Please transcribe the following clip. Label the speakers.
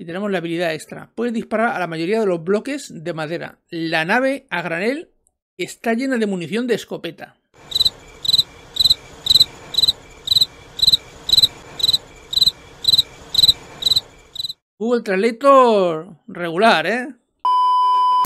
Speaker 1: Y tenemos la habilidad extra. Puedes disparar a la mayoría de los bloques de madera. La nave a granel está llena de munición de escopeta.
Speaker 2: Google Translator regular, ¿eh?